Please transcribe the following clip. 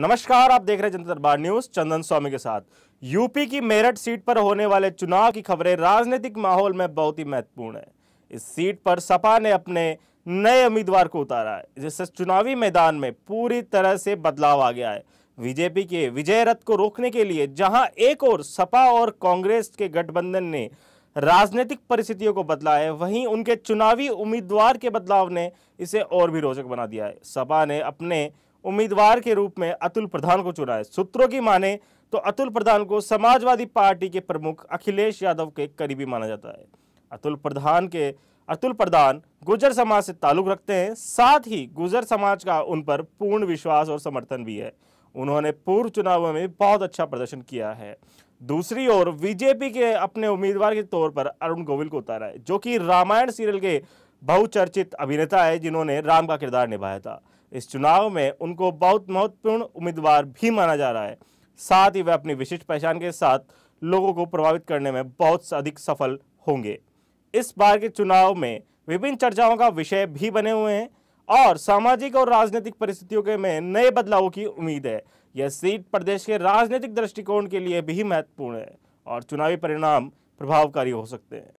नमस्कार आप देख रहे हैं जनता दरबार न्यूज चंदन स्वामी के साथ यूपी की मेरठ सीट पर होने वाले चुनाव की खबरें राजनीतिक माहौल में बहुत ही महत्वपूर्ण है इस सीट पर सपा ने अपने नए उम्मीदवार को उतारा है जिससे चुनावी मैदान में पूरी तरह से बदलाव आ गया है बीजेपी के विजय रथ को रोकने के लिए जहां एक और सपा और कांग्रेस के गठबंधन ने राजनीतिक परिस्थितियों को बदला है वहीं उनके चुनावी उम्मीदवार के बदलाव ने इसे और भी रोचक बना दिया है सपा ने अपने उम्मीदवार के रूप में अतुल प्रधान को चुना है सूत्रों की माने तो अतुल प्रधान को समाजवादी पार्टी के प्रमुख अखिलेश यादव के करीबी माना जाता है अतुल प्रधान के अतुल प्रधान गुजर समाज से ताल्लुक रखते हैं साथ ही गुजर समाज का उन पर पूर्ण विश्वास और समर्थन भी है उन्होंने पूर्व चुनावों में बहुत अच्छा प्रदर्शन किया है दूसरी ओर बीजेपी के अपने उम्मीदवार के तौर पर अरुण गोविल को उतारा है जो कि रामायण सीरियल के बहुचर्चित अभिनेता है जिन्होंने राम का किरदार निभाया था इस चुनाव में उनको बहुत महत्वपूर्ण उम्मीदवार भी माना जा रहा है साथ ही वह अपनी विशिष्ट पहचान के साथ लोगों को प्रभावित करने में बहुत अधिक सफल होंगे इस बार के चुनाव में विभिन्न चर्चाओं का विषय भी बने हुए हैं और सामाजिक और राजनीतिक परिस्थितियों के में नए बदलावों की उम्मीद है यह सीट प्रदेश के राजनीतिक दृष्टिकोण के लिए भी महत्वपूर्ण है और चुनावी परिणाम प्रभावकारी हो सकते हैं